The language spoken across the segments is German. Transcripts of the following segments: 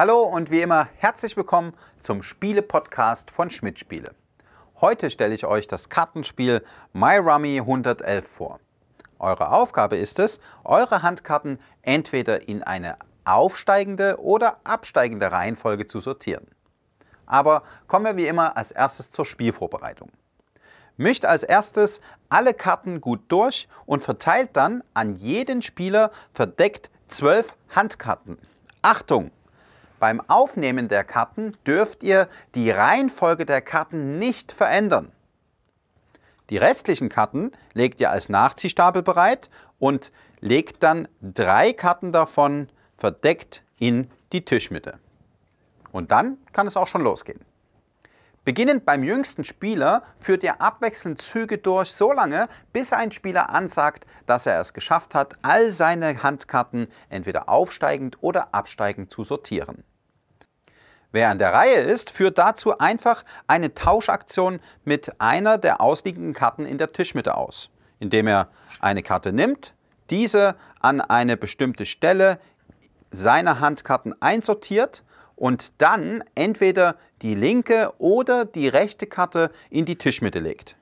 Hallo und wie immer herzlich willkommen zum Spiele-Podcast von Schmidt Spiele. Heute stelle ich euch das Kartenspiel My Rummy 111 vor. Eure Aufgabe ist es, eure Handkarten entweder in eine aufsteigende oder absteigende Reihenfolge zu sortieren. Aber kommen wir wie immer als erstes zur Spielvorbereitung. Mischt als erstes alle Karten gut durch und verteilt dann an jeden Spieler verdeckt 12 Handkarten. Achtung! Beim Aufnehmen der Karten dürft ihr die Reihenfolge der Karten nicht verändern. Die restlichen Karten legt ihr als Nachziehstapel bereit und legt dann drei Karten davon verdeckt in die Tischmitte. Und dann kann es auch schon losgehen. Beginnend beim jüngsten Spieler führt ihr abwechselnd Züge durch, so lange, bis ein Spieler ansagt, dass er es geschafft hat, all seine Handkarten entweder aufsteigend oder absteigend zu sortieren. Wer an der Reihe ist, führt dazu einfach eine Tauschaktion mit einer der ausliegenden Karten in der Tischmitte aus, indem er eine Karte nimmt, diese an eine bestimmte Stelle seiner Handkarten einsortiert und dann entweder die linke oder die rechte Karte in die Tischmitte legt.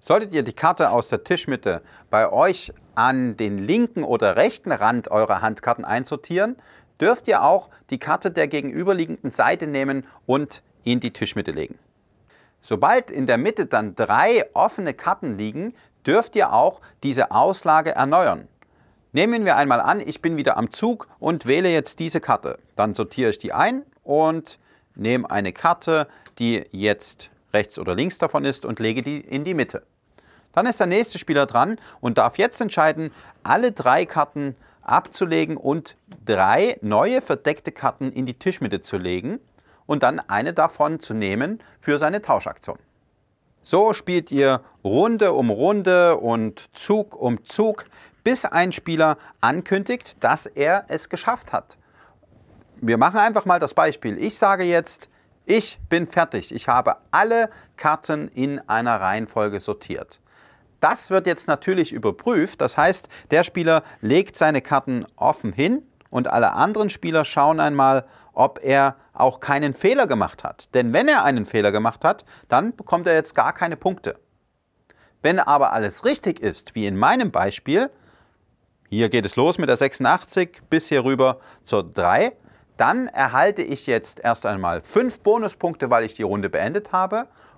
Solltet ihr die Karte aus der Tischmitte bei euch an den linken oder rechten Rand eurer Handkarten einsortieren, dürft ihr auch die Karte der gegenüberliegenden Seite nehmen und in die Tischmitte legen. Sobald in der Mitte dann drei offene Karten liegen, dürft ihr auch diese Auslage erneuern. Nehmen wir einmal an, ich bin wieder am Zug und wähle jetzt diese Karte. Dann sortiere ich die ein und nehme eine Karte, die jetzt rechts oder links davon ist und lege die in die Mitte. Dann ist der nächste Spieler dran und darf jetzt entscheiden, alle drei Karten abzulegen und drei neue verdeckte Karten in die Tischmitte zu legen und dann eine davon zu nehmen für seine Tauschaktion. So spielt ihr Runde um Runde und Zug um Zug, bis ein Spieler ankündigt, dass er es geschafft hat. Wir machen einfach mal das Beispiel. Ich sage jetzt, ich bin fertig. Ich habe alle Karten in einer Reihenfolge sortiert. Das wird jetzt natürlich überprüft. Das heißt, der Spieler legt seine Karten offen hin und alle anderen Spieler schauen einmal, ob er auch keinen Fehler gemacht hat. Denn wenn er einen Fehler gemacht hat, dann bekommt er jetzt gar keine Punkte. Wenn aber alles richtig ist, wie in meinem Beispiel, hier geht es los mit der 86 bis hier rüber zur 3, dann erhalte ich jetzt erst einmal 5 Bonuspunkte, weil ich die Runde beendet habe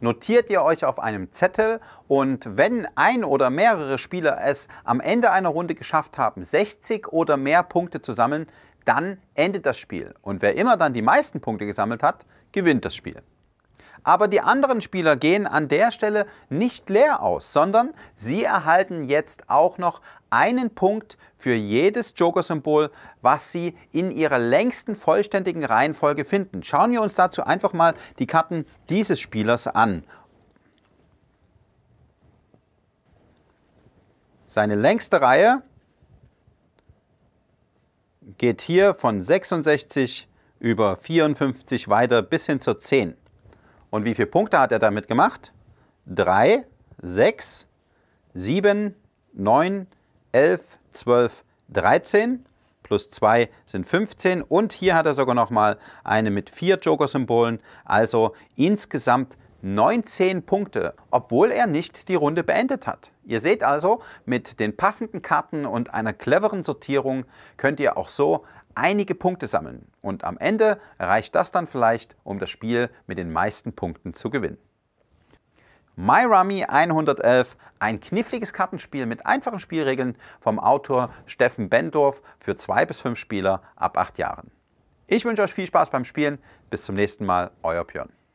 notiert ihr euch auf einem Zettel und wenn ein oder mehrere Spieler es am Ende einer Runde geschafft haben, 60 oder mehr Punkte zu sammeln, dann endet das Spiel. Und wer immer dann die meisten Punkte gesammelt hat, gewinnt das Spiel. Aber die anderen Spieler gehen an der Stelle nicht leer aus, sondern sie erhalten jetzt auch noch einen Punkt für jedes Joker-Symbol, was Sie in Ihrer längsten vollständigen Reihenfolge finden. Schauen wir uns dazu einfach mal die Karten dieses Spielers an. Seine längste Reihe geht hier von 66 über 54 weiter bis hin zur 10. Und wie viele Punkte hat er damit gemacht? 3, 6, 7, 9, 11, 12, 13 plus 2 sind 15 und hier hat er sogar nochmal eine mit vier Joker-Symbolen, also insgesamt 19 Punkte, obwohl er nicht die Runde beendet hat. Ihr seht also, mit den passenden Karten und einer cleveren Sortierung könnt ihr auch so einige Punkte sammeln und am Ende reicht das dann vielleicht, um das Spiel mit den meisten Punkten zu gewinnen. MyRummy 111, ein kniffliges Kartenspiel mit einfachen Spielregeln vom Autor Steffen Bendorf für zwei bis fünf Spieler ab acht Jahren. Ich wünsche euch viel Spaß beim Spielen. Bis zum nächsten Mal, euer Björn.